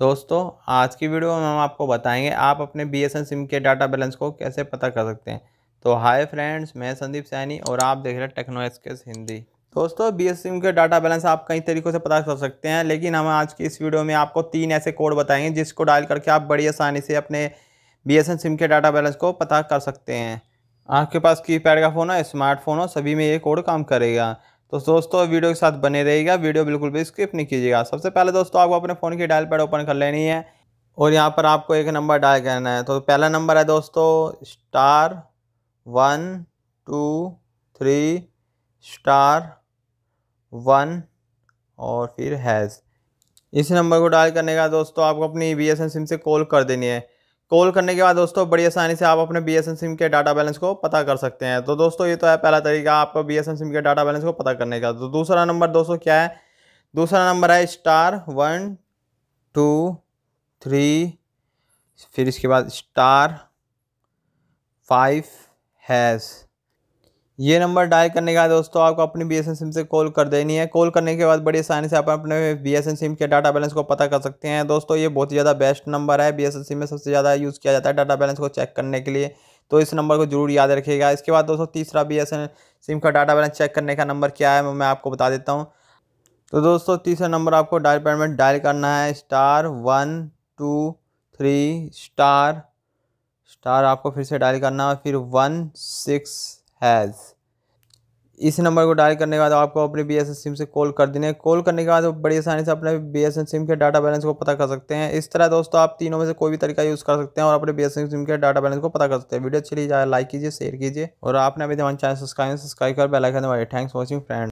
दोस्तों आज की वीडियो में हम आपको बताएंगे आप अपने बी सिम के डाटा बैलेंस को कैसे पता कर सकते हैं तो हाय फ्रेंड्स मैं संदीप सैनी और आप देख रहे हैं टेक्नो एक्सकेस हिंदी दोस्तों बी सिम के डाटा बैलेंस आप कई तरीक़ों से पता कर सकते हैं लेकिन हम आज की इस वीडियो में आपको तीन ऐसे कोड बताएंगे जिसको डायल करके आप बड़ी आसानी से अपने बी सिम के डाटा बैलेंस को पता कर सकते हैं आपके पास की का फ़ोन हो स्मार्टफोन हो सभी में ये कोड काम करेगा तो दोस्तों वीडियो के साथ बने रहिएगा वीडियो बिल्कुल भी स्किप नहीं कीजिएगा सबसे पहले दोस्तों आपको अपने फ़ोन की डायल पैड ओपन कर लेनी है और यहाँ पर आपको एक नंबर डायल करना है तो पहला नंबर है दोस्तों star one two three star one और फिर हैज़ इस नंबर को डायल करने का दोस्तों आपको अपनी बी एस सिम से कॉल कर देनी है कॉल करने के बाद दोस्तों बड़ी आसानी से आप अपने बी सिम के डाटा बैलेंस को पता कर सकते हैं तो दोस्तों ये तो है पहला तरीका आपको बी सिम के डाटा बैलेंस को पता करने का तो दूसरा नंबर दोस्तों क्या है दूसरा नंबर है स्टार वन टू थ्री फिर इसके बाद स्टार फाइव हैज़ ये नंबर डायल करने के बाद दोस्तों आपको अपनी बी सिम से कॉल कर देनी है कॉल करने के बाद बड़ी आसानी से आप अपने बी सिम के डाटा बैलेंस को पता कर सकते हैं दोस्तों ये बहुत ही ज़्यादा बेस्ट नंबर है बी सिम में सबसे ज़्यादा यूज़ किया जाता है डाटा बैलेंस को चेक करने के लिए तो इस नंबर को जरूर याद रखिएगा इसके बाद दोस्तों तीसरा बी सिम का डाटा बैलेंस चेक करने का नंबर क्या है मैं आपको बता देता हूँ तो दोस्तों तीसरा नंबर आपको डायल पैड में डायल करना है star one two three star star आपको फिर से डायल करना है फिर वन सिक्स हैज़ इस नंबर को डायल करने के बाद आपको अपने बी एस सिम से कॉल कर देने कॉल करने के बाद बड़ी आसानी से अपने बी एस सिम के डाटा बैलेंस को पता कर सकते हैं इस तरह दोस्तों आप तीनों में से कोई भी तरीका यूज़ कर सकते हैं और अपने बी एस सिम के डाटा बैलेंस को पता कर सकते हैं वीडियो अच्छी लीजिए लाइक तो कीजिए शेयर कीजिए और आपने अभी हमारे चैनल सब्सक्राइब सब्सक्राइब कर बेलाइकन वाले थैंक्स वॉचिंग फ्रेंड